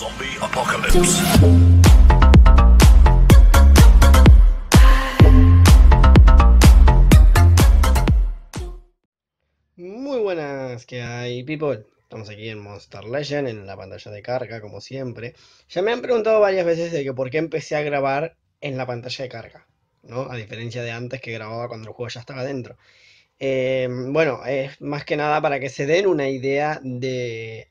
Zombie Apocalypse. Muy buenas, que hay, people? Estamos aquí en Monster Legend, en la pantalla de carga, como siempre. Ya me han preguntado varias veces de que por qué empecé a grabar en la pantalla de carga, ¿no? A diferencia de antes que grababa cuando el juego ya estaba dentro. Eh, bueno, es más que nada para que se den una idea de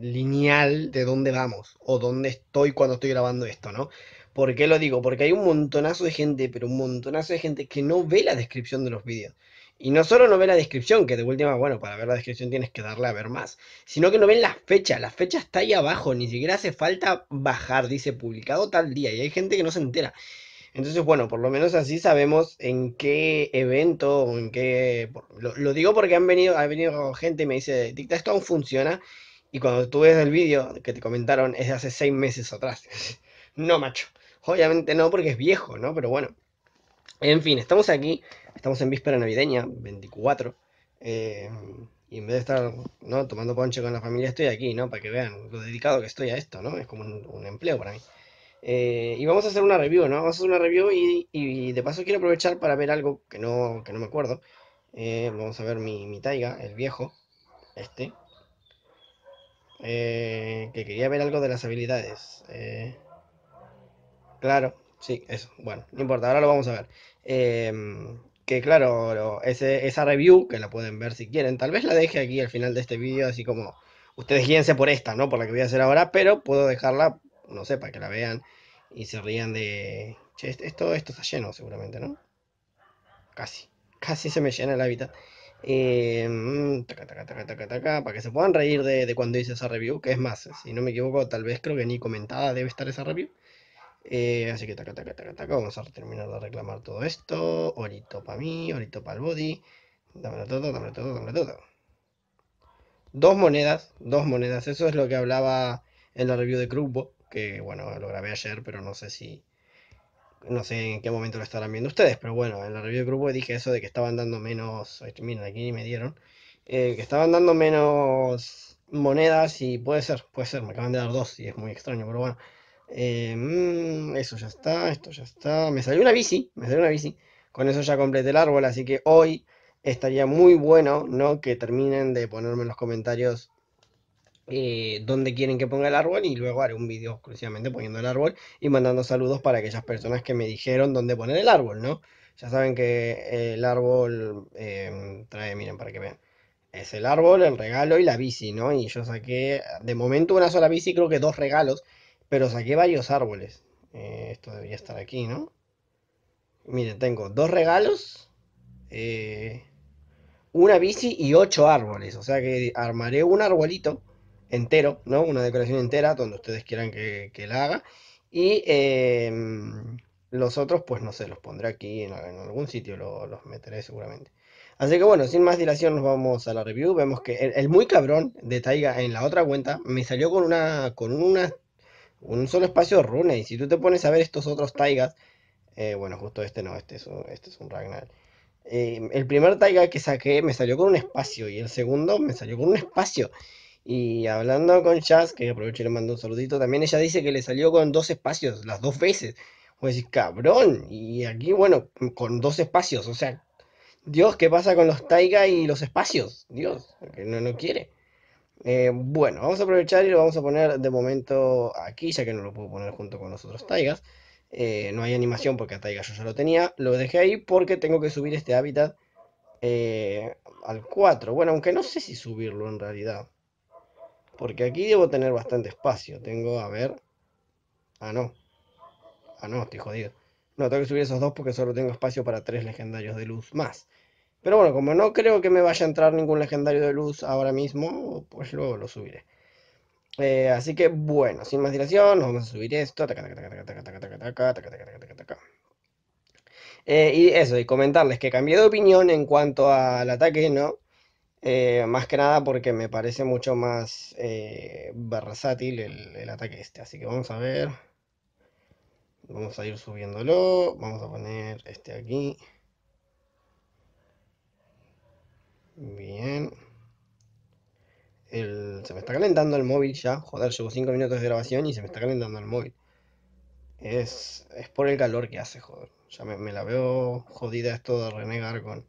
lineal de dónde vamos o dónde estoy cuando estoy grabando esto, ¿no? ¿Por qué lo digo? Porque hay un montonazo de gente, pero un montonazo de gente que no ve la descripción de los vídeos. Y no solo no ve la descripción, que de última, bueno, para ver la descripción tienes que darle a ver más, sino que no ven la fecha, La fecha está ahí abajo, ni siquiera hace falta bajar, dice publicado tal día, y hay gente que no se entera. Entonces, bueno, por lo menos así sabemos en qué evento, en qué... Lo, digo porque han venido, ha venido gente y me dice, esto aún funciona. Y cuando tú ves el vídeo que te comentaron es de hace seis meses atrás. no, macho. Obviamente no, porque es viejo, ¿no? Pero bueno. En fin, estamos aquí. Estamos en víspera navideña, 24. Eh, y en vez de estar ¿no? tomando ponche con la familia, estoy aquí, ¿no? Para que vean lo dedicado que estoy a esto, ¿no? Es como un, empleo para mí. Eh, y vamos a hacer una review, ¿no? Vamos a hacer una review y, de paso quiero aprovechar para ver algo que no, no me acuerdo. Eh, vamos a ver mi, mi Taiga, el viejo, este. Eh, que quería ver algo de las habilidades. Eh, claro, sí, eso. Bueno, no importa, ahora lo vamos a ver. Em, que claro, esa review, que la pueden ver si quieren, tal vez la deje aquí al final de este vídeo, así como ustedes guíense por esta, ¿no? Por la que voy a hacer ahora, pero puedo dejarla, no sé, para que la vean y se rían de... Che, esto, esto está lleno seguramente, ¿no? Casi, casi se me llena el hábitat. Eh, mm, para que se puedan reír de, cuando hice esa review, que es más, si no me equivoco, tal vez creo que ni comentada debe estar esa review. Eh, así que taca, taca, taca, taca, vamos a terminar de reclamar todo esto. Orito para mí, orito para el body. Dámelo todo, dámelo todo, dámelo todo. Dos monedas, dos monedas. Eso es lo que hablaba en la review de Krugbo, que bueno, lo grabé ayer, pero no sé si no sé en qué momento lo estarán viendo ustedes, pero bueno, en la review de grupo dije eso de que estaban dando menos, miren, aquí me dieron, eh, que estaban dando menos monedas y puede ser, puede ser, me acaban de dar dos y es muy extraño, pero bueno. Eh, mm, eso ya está, esto ya está. Me salió una bici, me salió una bici. Con eso ya completé el árbol, así que hoy estaría muy bueno, ¿no? Que terminen de ponerme en los comentarios eh, donde dónde quieren que ponga el árbol y luego haré un video exclusivamente poniendo el árbol y mandando saludos para aquellas personas que me dijeron dónde poner el árbol, ¿no? Ya saben que eh, el árbol em, trae, miren, para que vean. Es el árbol, el regalo y la bici, ¿no? Y yo saqué, de momento una sola bici, creo que dos regalos, pero saqué varios árboles. Eh, esto debería estar aquí, ¿no? Miren, tengo dos regalos, una bici y ocho árboles. O sea que armaré un arbolito entero, ¿no? Una decoración entera, donde ustedes quieran que, que la haga. Y em, los otros, pues no sé, los pondré aquí en, algún sitio, los meteré seguramente. Así que bueno, sin más dilación nos vamos a la review. Vemos que el, muy cabrón de Taiga en la otra cuenta me salió con una con una, un solo espacio rune. Y si tú te pones a ver estos otros Taigas, eh, bueno, justo este no, este es un, este es un Ragnar. Eh, el primer Taiga que saqué me salió con un espacio y el segundo me salió con un espacio. Y hablando con Jazz, que aprovecho y le mando un saludito, también ella dice que le salió con dos espacios, las dos veces. Pues cabrón, y aquí, bueno, con dos espacios, o sea, Dios, ¿qué pasa con los Taiga y los espacios? Dios, que no, lo quiere. Eh, bueno, vamos a aprovechar y lo vamos a poner de momento aquí, ya que no lo puedo poner junto con los otros Taigas. Eh, no hay animación porque a Taiga yo ya lo tenía. Lo dejé ahí porque tengo que subir este hábitat eh, al 4. Bueno, aunque no sé si subirlo en realidad. Porque aquí debo tener bastante espacio. Tengo, a ver. Ah, no. Ah, no, estoy jodido. No, tengo que subir esos dos porque solo tengo espacio para tres legendarios de luz más. Pero bueno, como no creo que me vaya a entrar ningún legendario de luz ahora mismo, pues luego lo subiré. así que bueno, sin más dilación, nos vamos a subir esto. y eso, y comentarles que cambié de opinión en cuanto al ataque, ¿no? Eh, más que nada porque me parece mucho más eh, versátil el, ataque este. Así que vamos a ver. Vamos a ir subiéndolo. Vamos a poner este aquí. Bien. El, se me está calentando el móvil ya. Joder, llevo 5 minutos de grabación y se me está calentando el móvil. Es, por el calor que hace, joder. Ya me la veo jodida esto de renegar con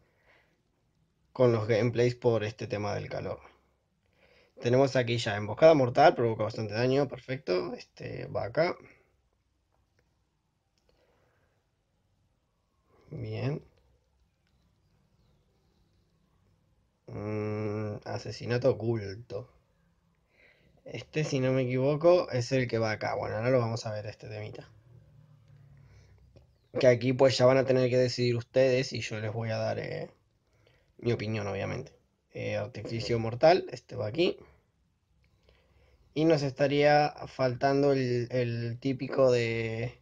con los gameplays por este tema del calor. Tenemos aquí ya emboscada mortal, provoca bastante daño, perfecto. Este va acá. Bien. Mm, asesinato oculto. Este, si no me equivoco, es el que va acá. Bueno, ahora lo vamos a ver este temita. Que aquí pues ya van a tener que decidir ustedes y yo les voy a dar eh, mi opinión obviamente. Eh, artificio mortal, este va aquí. Y nos estaría faltando el, típico de,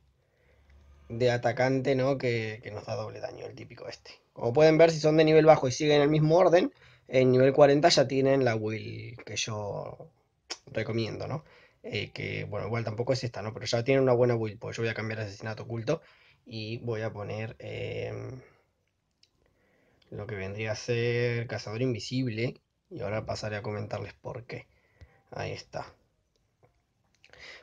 de atacante, ¿no? Que, nos da doble daño, el típico este. Como pueden ver, si son de nivel bajo y siguen el mismo orden, en nivel 40 ya tienen la will que yo recomiendo, ¿no? Eh, que, bueno, igual tampoco es esta, ¿no? Pero ya tienen una buena will, pues yo voy a cambiar asesinato oculto y voy a poner... Eh, lo que vendría a ser Cazador Invisible. Y ahora pasaré a comentarles por qué. Ahí está.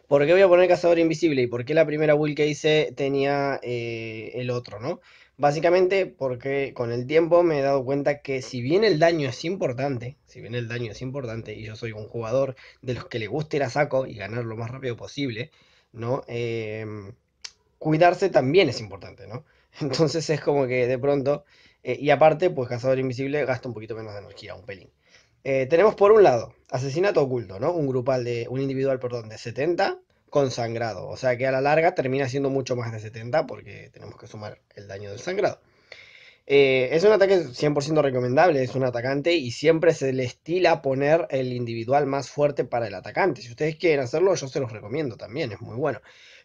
¿Por qué voy a poner Cazador Invisible? ¿Y por qué la primera build que hice tenía eh, el otro, no? Básicamente porque con el tiempo me he dado cuenta que si bien el daño es importante, si bien el daño es importante y yo soy un jugador de los que le gusta ir a saco y ganar lo más rápido posible, ¿no? Eh, cuidarse también es importante, ¿no? Entonces es como que de pronto eh, y aparte, pues Cazador Invisible gasta un poquito menos de energía, un pelín. Eh, tenemos por un lado, asesinato oculto, ¿no? Un grupal de, un individual, de 70 con sangrado. O sea que a la larga termina siendo mucho más de 70 porque tenemos que sumar el daño del sangrado. Eh, es un ataque 100% recomendable, es un atacante y siempre se le estila poner el individual más fuerte para el atacante. Si ustedes quieren hacerlo, yo se los recomiendo también, es muy bueno.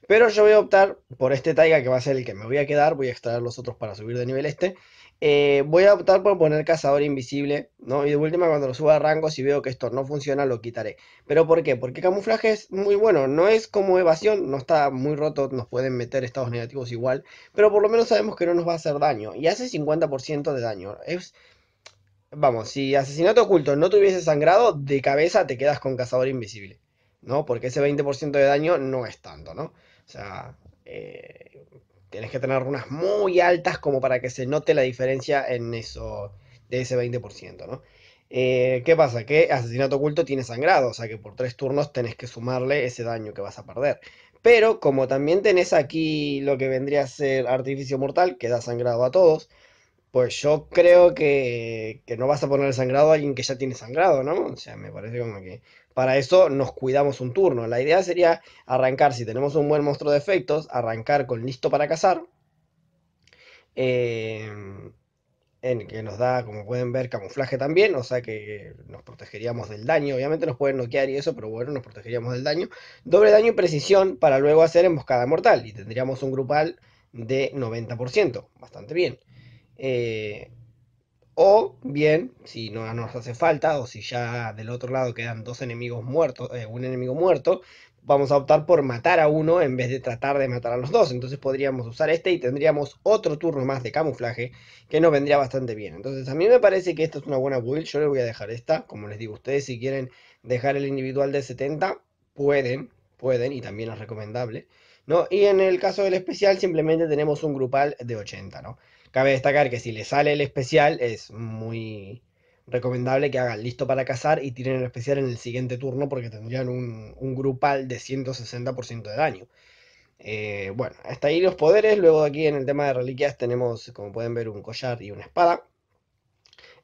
Pero yo voy a optar por este Taiga que va a ser el que me voy a quedar, voy a extraer los otros para subir de nivel este. Eh, voy a optar por poner cazador invisible, ¿no? Y de última, cuando lo suba a rango, si veo que esto no funciona, lo quitaré. ¿Pero por qué? Porque camuflaje es muy bueno, no es como evasión, no está muy roto, nos pueden meter estados negativos igual, pero por lo menos sabemos que no nos va a hacer daño, y hace 50% de daño. Vamos, si asesinato oculto no tuviese sangrado, de cabeza te quedas con cazador invisible, ¿no? Porque ese 20% de daño no es tanto, ¿no? O sea, eh, Tienes que tener runas muy altas como para que se note la diferencia en eso, de ese 20%, ¿no? Eh, ¿Qué pasa? Que asesinato oculto tiene sangrado, o sea que por tres turnos tenés que sumarle ese daño que vas a perder. Pero como también tenés aquí lo que vendría a ser artificio mortal, que da sangrado a todos, pues yo creo que, que no vas a poner sangrado a alguien que ya tiene sangrado, ¿no? O sea, me parece como que para eso nos cuidamos un turno. La idea sería arrancar, si tenemos un buen monstruo de efectos, arrancar con listo para cazar. Eh, en, que nos da, como pueden ver, camuflaje también, o sea que nos protegeríamos del daño. Obviamente nos pueden noquear y eso, pero bueno, nos protegeríamos del daño. Doble daño y precisión para luego hacer emboscada mortal. Y tendríamos un grupal de 90%. Bastante bien. Eh, o bien, si no nos hace falta, o si ya del otro lado quedan dos enemigos muertos, eh, un enemigo muerto, vamos a optar por matar a uno en vez de tratar de matar a los dos. Entonces podríamos usar este y tendríamos otro turno más de camuflaje que nos vendría bastante bien. Entonces a mí me parece que esta es una buena build. Yo le voy a dejar esta. Como les digo, ustedes si quieren dejar el individual de 70, pueden, pueden y también es recomendable. ¿no? Y en el caso del especial simplemente tenemos un grupal de 80, ¿no? Cabe destacar que si le sale el especial, es muy recomendable que hagan listo para cazar y tiren el especial en el siguiente turno porque tendrían un, grupal de 160% de daño. Eh, bueno, hasta ahí los poderes. Luego aquí en el tema de reliquias tenemos, como pueden ver, un collar y una espada.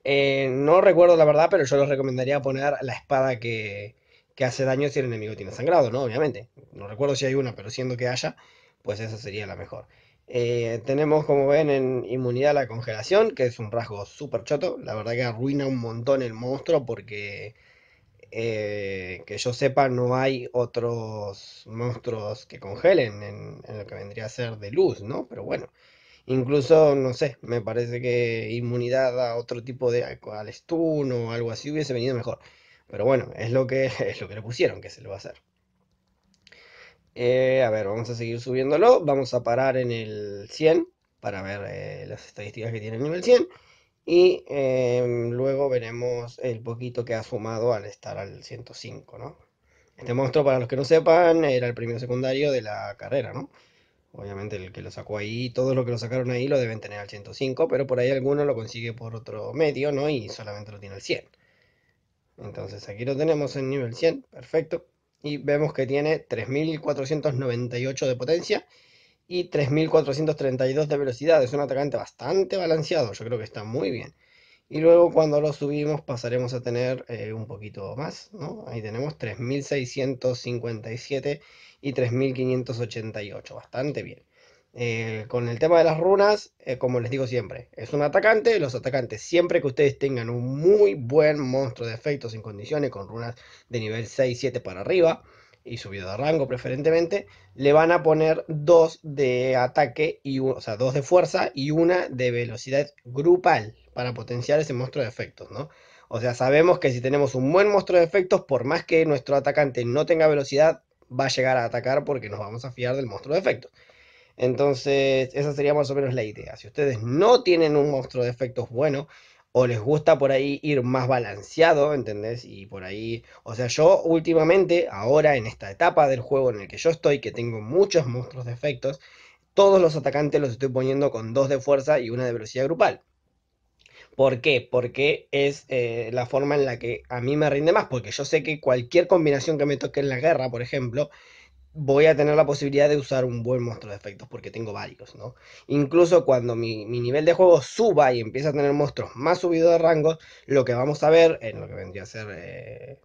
Eh, no recuerdo la verdad, pero yo les recomendaría poner la espada que, hace daño si el enemigo tiene sangrado, ¿no? Obviamente. No recuerdo si hay una, pero siendo que haya, pues esa sería la mejor. Eh, tenemos, como ven, en inmunidad a la congelación, que es un rasgo súper choto. La verdad que arruina un montón el monstruo porque, eh, que yo sepa, no hay otros monstruos que congelen en, lo que vendría a ser de luz, ¿no? Pero bueno, incluso, no sé, me parece que inmunidad a otro tipo de, al stun o algo así hubiese venido mejor. Pero bueno, es lo que, es lo que le pusieron, que se lo va a hacer. Eh, a ver, vamos a seguir subiéndolo. Vamos a parar en el 100 para ver eh, las estadísticas que tiene el nivel 100. Y em, luego veremos el poquito que ha sumado al estar al 105, ¿no? Este monstruo, para los que no sepan, era el premio secundario de la carrera, ¿no? Obviamente el que lo sacó ahí, todos los que lo sacaron ahí lo deben tener al 105, pero por ahí alguno lo consigue por otro medio, ¿no? Y solamente lo tiene al 100. Entonces aquí lo tenemos en nivel 100, perfecto y vemos que tiene 3.498 de potencia y 3.432 de velocidad. Es un atacante bastante balanceado, yo creo que está muy bien. Y luego cuando lo subimos pasaremos a tener eh, un poquito más, Ahí tenemos 3.657 y 3.588, bastante bien. Eh, con el tema de las runas, eh, como les digo siempre, es un atacante. Los atacantes, siempre que ustedes tengan un muy buen monstruo de efectos en condiciones, con runas de nivel 6, 7 para arriba y subido de rango preferentemente, le van a poner dos de ataque, y, o sea, dos de fuerza y una de velocidad grupal para potenciar ese monstruo de efectos, ¿no? O sea, sabemos que si tenemos un buen monstruo de efectos, por más que nuestro atacante no tenga velocidad, va a llegar a atacar porque nos vamos a fiar del monstruo de efectos. Entonces, esa sería más o menos la idea. Si ustedes no tienen un monstruo de efectos bueno, o les gusta por ahí ir más balanceado, ¿entendés? Y por ahí, o sea, yo últimamente, ahora en esta etapa del juego en el que yo estoy, que tengo muchos monstruos de efectos, todos los atacantes los estoy poniendo con dos de fuerza y una de velocidad grupal. ¿Por qué? Porque es eh, la forma en la que a mí me rinde más, porque yo sé que cualquier combinación que me toque en la guerra, por ejemplo, voy a tener la posibilidad de usar un buen monstruo de efectos porque tengo varios, ¿no? Incluso cuando mi, nivel de juego suba y empiece a tener monstruos más subidos de rango, lo que vamos a ver en lo que vendría a ser eh,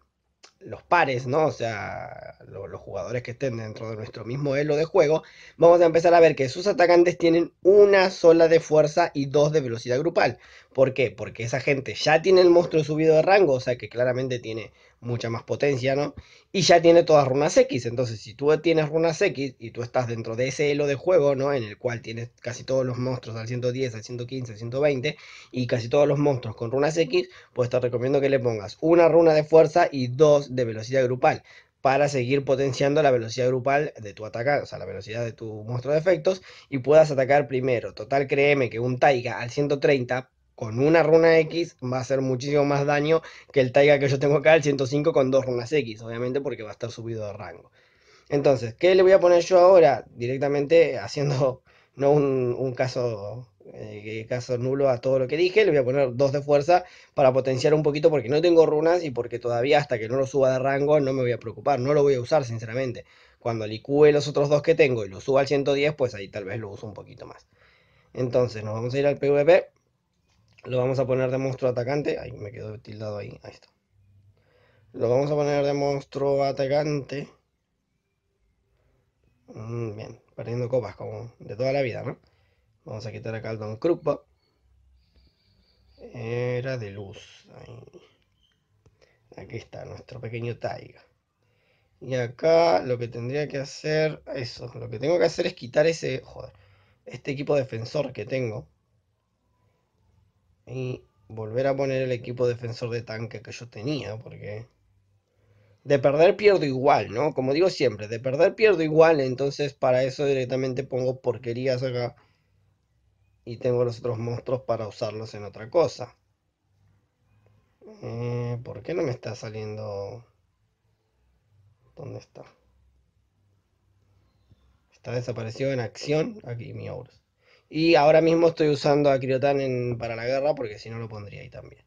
los pares, ¿no? O sea, los jugadores que estén dentro de nuestro mismo elo de juego, vamos a empezar a ver que sus atacantes tienen una sola de fuerza y dos de velocidad grupal. ¿Por qué? Porque esa gente ya tiene el monstruo subido de rango, o sea que claramente tiene mucha más potencia, ¿no? Y ya tiene todas runas X. Entonces, si tú tienes runas X y tú estás dentro de ese elo de juego, ¿no? En el cual tienes casi todos los monstruos al 110, al 115, al 120 y casi todos los monstruos con runas X, pues te recomiendo que le pongas una runa de fuerza y dos de velocidad grupal para seguir potenciando la velocidad grupal de tu ataque, o sea, la velocidad de tu monstruo de efectos, y puedas atacar primero. Total, créeme que un Taiga al 130 con una runa X va a hacer muchísimo más daño que el Taiga que yo tengo acá, el 105 con dos runas X, obviamente porque va a estar subido de rango. Entonces, ¿qué le voy a poner yo ahora? Directamente haciendo no un, caso, eh, eh, caso nulo a todo lo que dije, le voy a poner dos de fuerza para potenciar un poquito porque no tengo runas y porque todavía hasta que no lo suba de rango no me voy a preocupar, no lo voy a usar sinceramente. Cuando licúe los otros dos que tengo y lo suba al 110, pues ahí tal vez lo uso un poquito más. Entonces, nos vamos a ir al PvP. Lo vamos a poner de monstruo atacante. Ahí me quedo tildado ahí. Ahí está. Lo vamos a poner de monstruo atacante. Mm, bien, perdiendo copas como de toda la vida, ¿no? Vamos a quitar acá al Don Krupa. Era de luz. Aquí está nuestro pequeño Taiga. Y acá lo que tendría que hacer, eso, lo que tengo que hacer es quitar ese, joder, este equipo defensor que tengo y volver a poner el equipo defensor de tanque que yo tenía, porque de perder pierdo igual, ¿no? Como digo siempre, de perder pierdo igual, entonces para eso directamente pongo porquerías acá y tengo los otros monstruos para usarlos en otra cosa. Eh, ¿Por qué no me está saliendo? ¿Dónde está? Está desaparecido en acción. Aquí mi Aurus. Y ahora mismo estoy usando a criotán para la guerra porque si no lo pondría ahí también.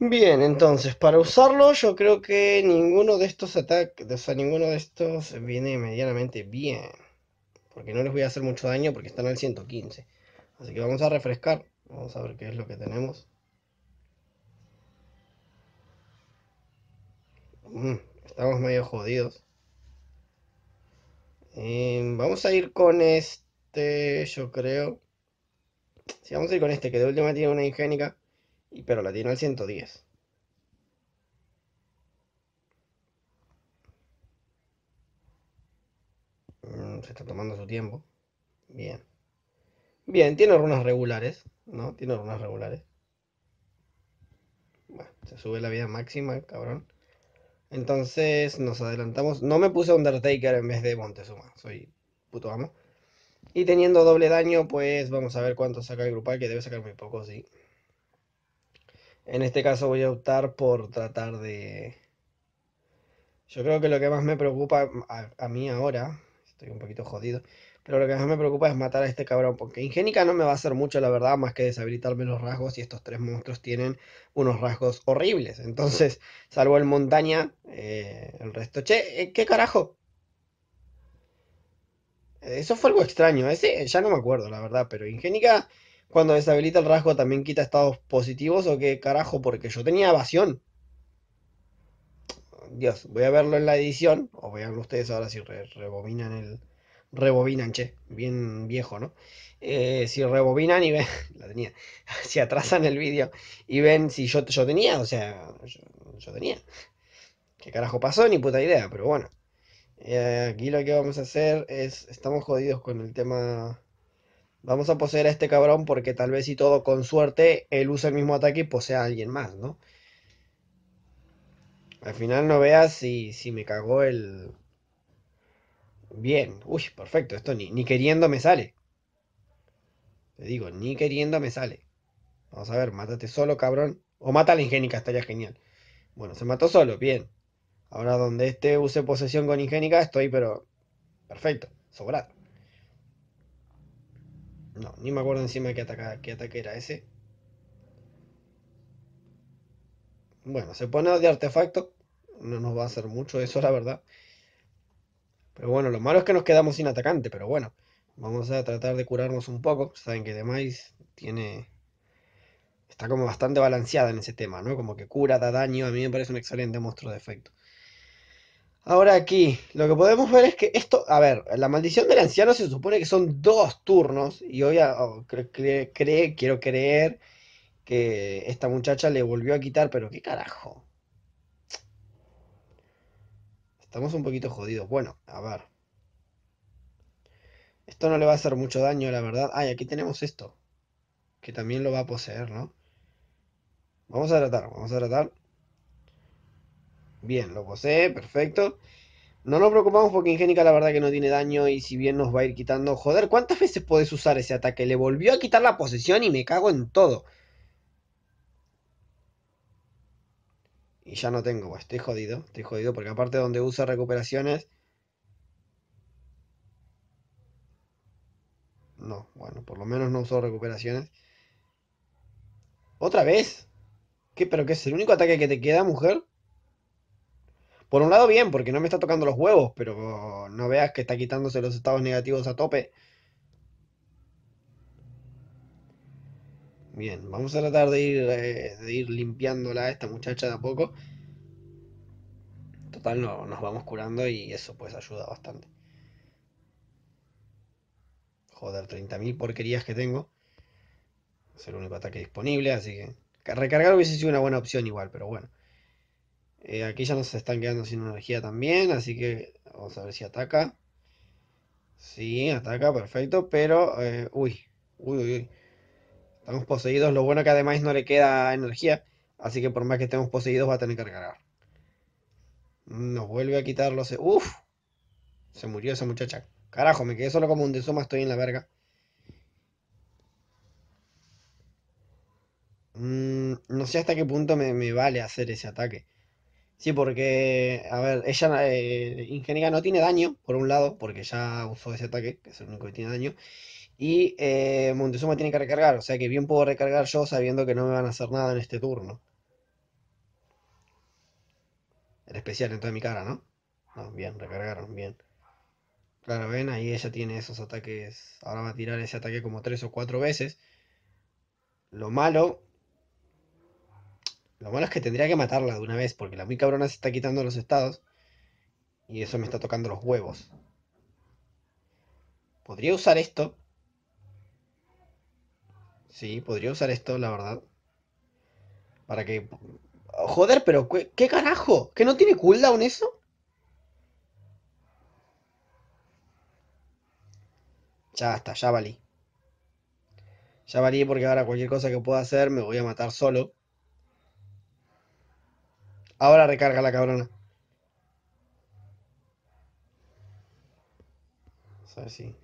Bien, entonces, para usarlo yo creo que ninguno de estos ataques, o sea, ninguno de estos viene medianamente bien. Porque no les voy a hacer mucho daño porque están al 115. Así que vamos a refrescar. Vamos a ver qué es lo que tenemos. Mm, estamos medio jodidos. Em, vamos a ir con este este, yo creo. Si vamos a ir con este, que de última tiene una higiénica y, pero la tiene al 110. Mm, se está tomando su tiempo. Bien. Bien, tiene runas regulares, ¿no? Tiene runas regulares. se sube la vida máxima, cabrón. Entonces nos adelantamos. No me puse Undertaker en vez de Montezuma, soy puto amo. Y teniendo doble daño, pues vamos a ver cuánto saca el grupal, que debe sacar muy poco, sí. En este caso voy a optar por tratar de... Yo creo que lo que más me preocupa a, mí ahora, estoy un poquito jodido, pero lo que más me preocupa es matar a este cabrón, porque Ingénica no me va a hacer mucho, la verdad, más que deshabilitarme los rasgos, y estos tres monstruos tienen unos rasgos horribles. Entonces, salvo el montaña, eh, el resto... Che, eh, ¿qué carajo? Eso fue algo extraño. Ese ya no me acuerdo, la verdad, pero Ingénica, cuando deshabilita el rasgo, también quita estados positivos o qué carajo, porque yo tenía evasión. Dios, voy a verlo en la edición, o voy a ustedes ahora si rebobinan el. Rebobinan, che, bien viejo, ¿no? Eh, si rebobinan y ven, la tenía, si atrasan el vídeo y ven si yo, yo tenía, o sea, yo tenía. ¿Qué carajo pasó? Ni puta idea, pero bueno. Eh, aquí lo que vamos a hacer es, estamos jodidos con el tema... Vamos a poseer a este cabrón porque tal vez si todo con suerte, él usa el mismo ataque y posea a alguien más, ¿no? Al final no veas si, me cagó el... Bien, uy, perfecto, esto ni, ni queriendo me sale. Te digo, ni queriendo me sale. Vamos a ver, mátate solo, cabrón. O mata a la ingénica, estaría genial. Bueno, se mató solo, bien. Ahora donde este use posesión con higiénica estoy, pero perfecto, sobrado. No, ni me acuerdo encima qué, ataca, qué ataque era ese. Bueno, se pone de artefacto. No nos va a hacer mucho eso, la verdad. Pero bueno, lo malo es que nos quedamos sin atacante, pero bueno. Vamos a tratar de curarnos un poco. Saben que Demais tiene... Está como bastante balanceada en ese tema, ¿no? Como que cura, da daño. A mí me parece un excelente monstruo de efecto. Ahora aquí, lo que podemos ver es que esto, a ver, la maldición del anciano se supone que son dos turnos y hoy oh, cree, quiero creer que esta muchacha le volvió a quitar, pero qué carajo. Estamos un poquito jodidos. Bueno, a ver. Esto no le va a hacer mucho daño, la verdad. Ay, aquí tenemos esto. Que también lo va a poseer, ¿no? Vamos a tratar, vamos a tratar. Bien, lo posee, perfecto. No nos preocupamos porque Ingénica la verdad que no tiene daño y si bien nos va a ir quitando... Joder, ¿cuántas veces podés usar ese ataque? Le volvió a quitar la posesión y me cago en todo. Y ya no tengo, estoy jodido, estoy jodido porque aparte donde usa recuperaciones... No, bueno, por lo menos no uso recuperaciones. ¿Otra vez? ¿Qué, pero qué es el único ataque que te queda, mujer? Por un lado, bien, porque no me está tocando los huevos, pero no veas que está quitándose los estados negativos a tope. Bien, vamos a tratar de ir, eh, de ir limpiándola a esta muchacha de a poco. Total, nos vamos curando y eso pues ayuda bastante. Joder, 30.000 porquerías que tengo. Es el único ataque disponible, así que... Recargar hubiese sido una buena opción igual, pero bueno. Eh, aquí ya nos están quedando sin energía también, así que vamos a ver si ataca. Sí, ataca, perfecto, pero... Eh, uy, uy, uy. Estamos poseídos, lo bueno que además no le queda energía, así que por más que estemos poseídos va a tener que recargar. Nos vuelve a quitar los... E-, Uf, se murió esa muchacha. Carajo, me quedé solo como un desoma, estoy en la verga. Mm, no sé hasta qué punto me vale hacer ese ataque. Sí, porque, a ver, ella, eh, no tiene daño, por un lado, porque ya usó ese ataque, que es el único que tiene daño. Y eh, Montezuma tiene que recargar, o sea que bien puedo recargar yo sabiendo que no me van a hacer nada en este turno. En especial en toda mi cara, ¿no? No, bien, recargaron, bien. Claro, ven, ahí ella tiene esos ataques. Ahora va a tirar ese ataque como tres o cuatro veces. Lo malo lo malo es que tendría que matarla de una vez, porque la muy cabrona se está quitando los estados. Y eso me está tocando los huevos. Podría usar esto. Sí, podría usar esto, la verdad. Para que... Joder, pero ¿qué, carajo? ¿Que no tiene cooldown eso? Ya está, ya valí. Ya valí porque ahora cualquier cosa que pueda hacer me voy a matar solo. Ahora recarga la cabrona. ver si...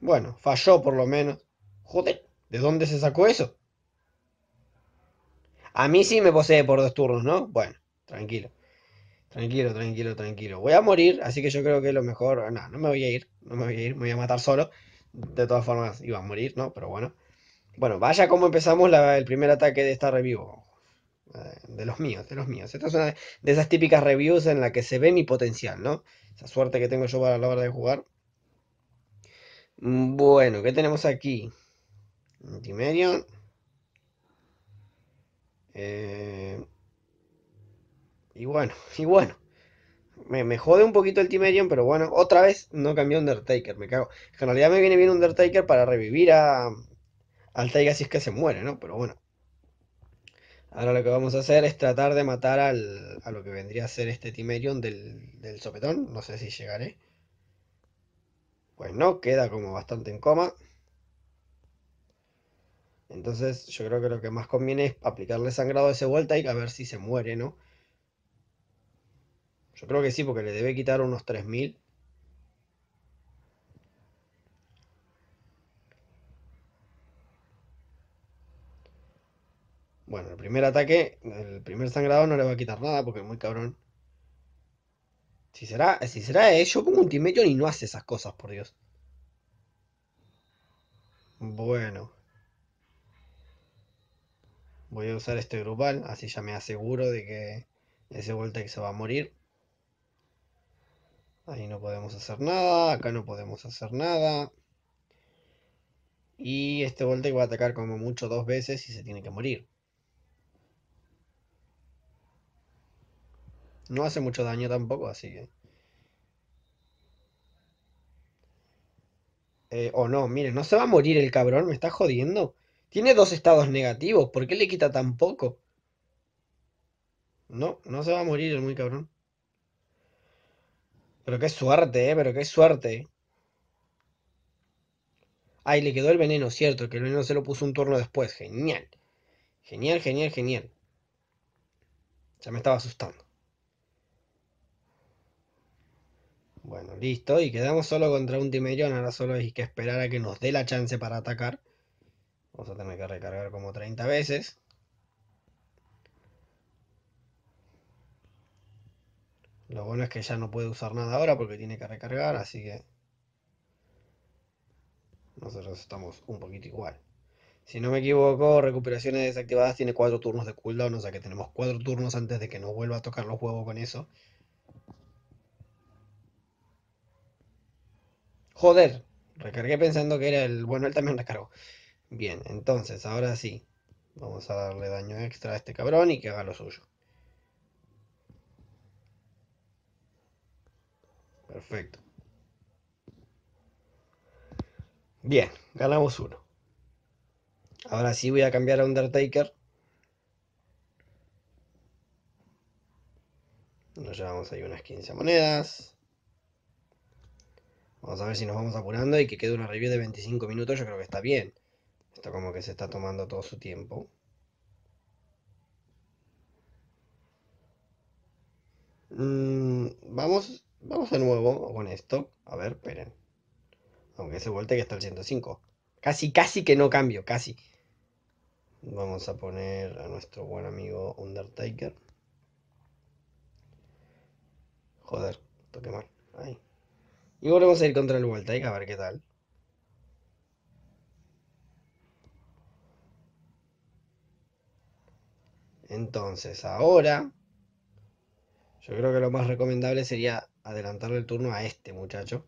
Bueno, falló por lo menos. Joder, ¿de dónde se sacó eso? A mí sí me posee por dos turnos, ¿no? Bueno, tranquilo. Tranquilo, tranquilo, tranquilo. Voy a morir, así que yo creo que lo mejor. No, no me voy a ir. No me voy a ir, me voy a matar solo. De todas formas, iba a morir, ¿no? Pero bueno. Bueno, vaya como empezamos el primer ataque de esta revivo. Eh, de los míos, de los míos. Esta es una de esas típicas reviews en la que se ve mi potencial, ¿no? Esa suerte que tengo yo para la hora de jugar. Bueno, ¿qué tenemos aquí? Un Eh, y bueno, y bueno. Me, me, jode un poquito el Timerion, pero bueno, otra vez no cambió Undertaker, me cago. En realidad me viene bien Undertaker para revivir a, al Taiga si es que se muere, ¿no? Pero bueno. Ahora lo que vamos a hacer es tratar de matar a lo que vendría a ser este Timerion del, del sopetón. No sé si llegaré. Pues no, queda como bastante en coma. Entonces yo creo que lo que más conviene es aplicarle sangrado a ese y a ver si se muere, ¿no? Yo creo que sí, porque le debe quitar unos 3000. Bueno, el primer ataque, el primer sangrado no le va a quitar nada porque es muy cabrón. Si será, si será yo como Ultimation y no hace esas cosas, por Dios. Bueno. Voy a usar este grupal, así ya me aseguro de que ese Voltec se va a morir. Ahí no podemos hacer nada, acá no podemos hacer nada. Y este Voltec va a atacar como mucho dos veces y se tiene que morir. No hace mucho daño tampoco, así que. Eh, o oh, no, miren, no se va a morir el cabrón, me está jodiendo. Tiene dos estados negativos, ¿por qué le quita tan poco? No, no se va a morir el muy cabrón. Pero qué suerte, eh, pero qué suerte. Ay, le quedó el veneno, cierto, que el veneno se lo puso un turno después. Genial. Genial, genial, genial. Ya me estaba asustando. Bueno, listo. Y quedamos solo contra un Timerion. Ahora solo hay que esperar a que nos dé la chance para atacar. Vamos a tener que recargar como 30 veces. Lo bueno es que ya no puede usar nada ahora porque tiene que recargar, así que... Nosotros estamos un poquito igual. Si no me equivoco, recuperaciones desactivadas tiene 4 turnos de cooldown, o sea que tenemos 4 turnos antes de que nos vuelva a tocar los huevos con eso. Joder, recargué pensando que era el... Bueno, él también recargó. Bien, entonces, ahora sí. Vamos a darle daño extra a este cabrón y que haga lo suyo. Perfecto. Bien, ganamos uno. Ahora sí voy a cambiar a Undertaker. Nos llevamos ahí unas 15 monedas. Vamos a ver si nos vamos apurando y que quede una review de 25 minutos, yo creo que está bien. Esto como que se está tomando todo su tiempo. Mm, vamos, vamos de nuevo con esto. A ver, esperen. Aunque se vuelta que está el 105. Casi, casi que no cambio, casi. Vamos a poner a nuestro buen amigo Undertaker. Joder, toqué mal. Ahí. Y volvemos a ir contra el Voltaic a ver qué tal. Entonces, ahora... Yo creo que lo más recomendable sería adelantarle el turno a este muchacho.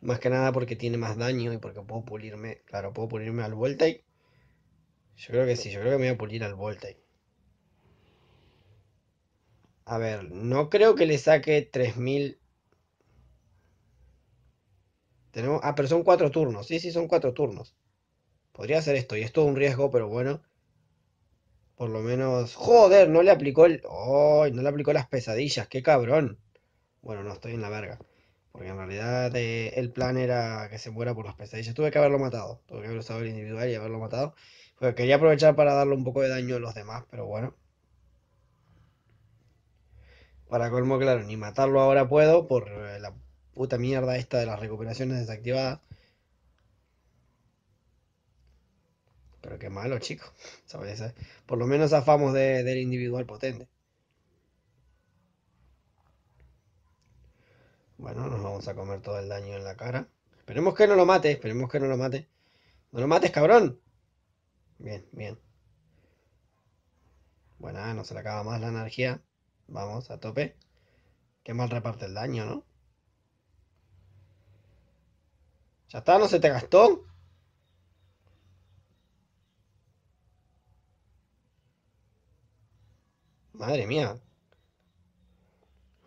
Más que nada porque tiene más daño y porque puedo pulirme... Claro, puedo pulirme al Voltaic. Yo creo que sí, yo creo que me voy a pulir al Voltaic. A ver, no creo que le saque 3000 ah, pero son cuatro turnos. Sí, sí, son cuatro turnos. Podría ser esto, y esto es un riesgo, pero bueno. Por lo menos. Joder, no le aplicó el. ¡Ay! No le aplicó las pesadillas, qué cabrón. Bueno, no, estoy en la verga. Porque en realidad eh, el plan era que se muera por las pesadillas. Tuve que haberlo matado. Tuve que haber usado el individual y haberlo matado. Porque quería aprovechar para darle un poco de daño a los demás, pero bueno. Para colmo, claro, ni matarlo ahora puedo por eh, la puta mierda esta de las recuperaciones desactivadas. Pero qué malo, chicos Por lo menos afamos del individual potente. Bueno, nos vamos a comer todo el daño en la cara. Esperemos que no lo mate, esperemos que no lo mate. ¡No lo mates, cabrón! Bien, bien. Bueno, ah, no se le acaba más la energía. Vamos, a tope. Qué mal reparte el daño, ¿no? Ya está, no se te gastó. Madre mía.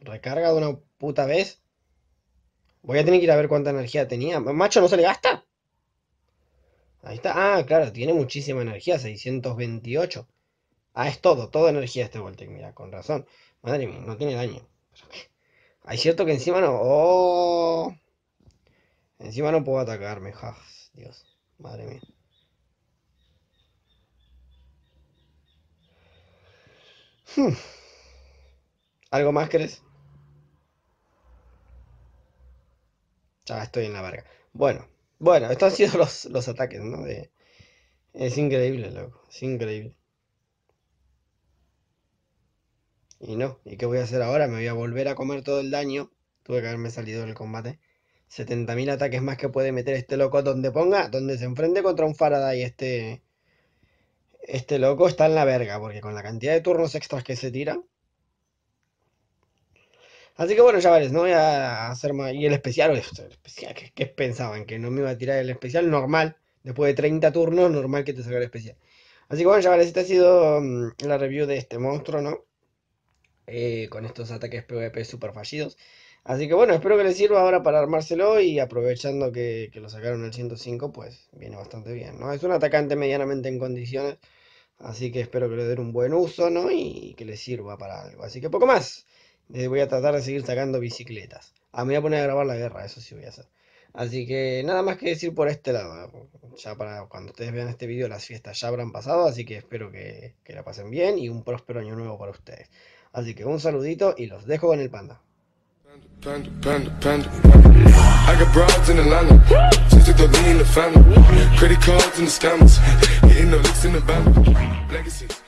Recarga de una puta vez. Voy a tener que ir a ver cuánta energía tenía. Macho, no se le gasta. Ahí está. Ah, claro, tiene muchísima energía, 628. Ah, es todo, toda energía este Voltec, mira, con razón. Madre mía, no tiene daño. Hay cierto que encima no. Oh. Encima no puedo atacarme, ja, Dios, madre mía. Hmm. ¿Algo más crees Ya estoy en la verga. Bueno, bueno, estos han sido los, ataques, ¿no? Es increíble, loco, es increíble. Y no, ¿y qué voy a hacer ahora? Me voy a volver a comer todo el daño. Tuve que haberme salido del combate. 70.000 ataques más que puede meter este loco donde ponga, donde se enfrente contra un Faraday este, este loco está en la verga, porque con la cantidad de turnos extras que se tira. Así que bueno, chavales, no voy a hacer más. Y el especial, el ¿qué, pensaban? Que no me iba a tirar el especial normal. Después de 30 turnos, normal que te salga el especial. Así que bueno, chavales, esta ha sido mm, la review de este monstruo, ¿no? Eh, con estos ataques PvP super fallidos. Así que bueno, espero que les sirva ahora para armárselo y aprovechando que, lo sacaron el 105, pues viene bastante bien, ¿no? Es un atacante medianamente en condiciones, así que espero que le den un buen uso, ¿no? Y que le sirva para algo. Así que poco más. Les eh, voy a tratar de seguir sacando bicicletas. Ah, me voy a poner a grabar la guerra, eso sí voy a hacer. Así que nada más que decir por este lado. ¿eh? Ya para cuando ustedes vean este video las fiestas ya habrán pasado, así que espero que, que la pasen bien y un próspero año nuevo para ustedes. Así que un saludito y los dejo con el panda. Panda, panda, panda. I got broads in Atlanta. Just took the lean in the family. Credit cards and the scammers. Hitting the licks in the banner. Legacies.